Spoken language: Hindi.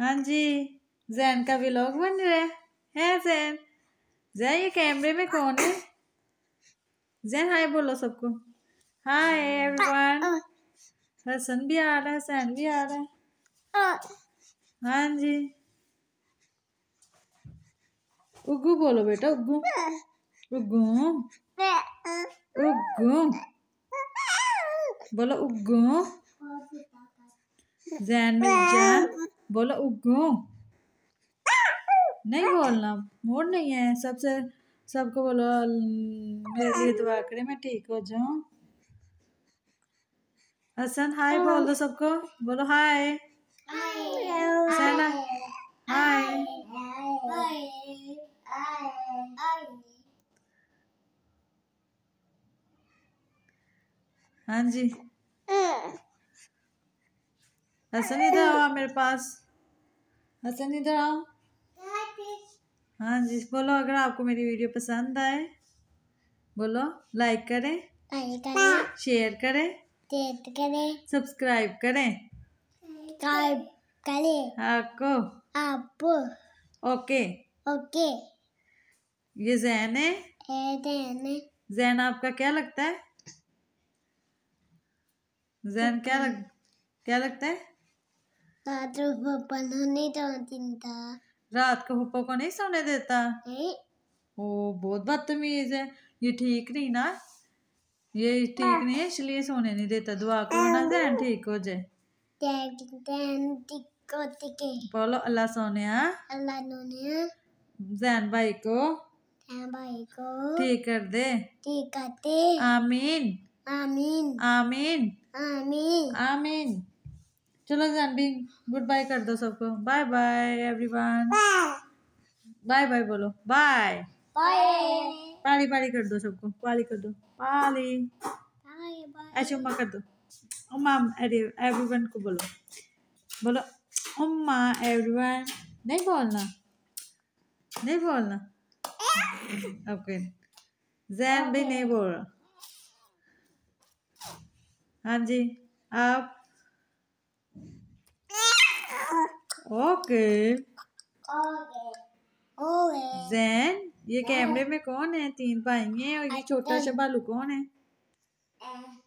हाँ जी जैन का व्लॉग बन रहा है जैन जैन ये कैमरे में कौन है जैन हाय बोलो सबको हाय एवरीवन हसन भी आ रहा है सैन भी आ रहा है हाँ जी उगू बोलो बेटा उगू उगू उगू बोलो उगू जैन में जैन बोलो उगो नहीं बोलना मोड़ नहीं है सबसे सबको बोलो मेरी दुआ करे मैं ठीक हो जाऊं हसन हाय बोल दो सबको बोलो हाय हाय हाँ जी हसन इधर आओ मेरे पास हसन इधर आओ हाँ जी बोलो अगर आपको मेरी वीडियो पसंद आए बोलो लाइक करें शेयर करें करें सब्सक्राइब करें सब्सक्राइब करें आपको आप ओके ओके ये जैन है जैन जैन आपका क्या लगता है जैन क्या लग क्या लगता है रात को पप्पा नहीं देता रात को पप्पा को नहीं सोने देता ओ बहुत बदतमीज है ये ठीक नहीं ना ये ठीक नहीं है इसलिए सोने नहीं देता दुआ करो ना जहन ठीक हो जाए को बोलो अल्लाह सोने सोनिया हाँ? अल्लाह सोने हाँ। जैन भाई को भाई को ठीक कर दे ठीक कर दे आमीन आमीन आमीन आमीन आमीन चलो जानबीन गुड बाय कर दो सबको bye bye everyone bye bye बोलो बाय पाली पाली कर दो सबको पाली कर दो पाली ऐसे उम्मा कर दो उम्मा अरे एवरीवन को बोलो बोलो उम्मा एवरीवन नहीं बोलना नहीं बोलना ओके जैन भी नहीं बोल रहा हाँ जी आप ओके जैन ये कैमरे में कौन है तीन भाई है और ये छोटा भालू कौन है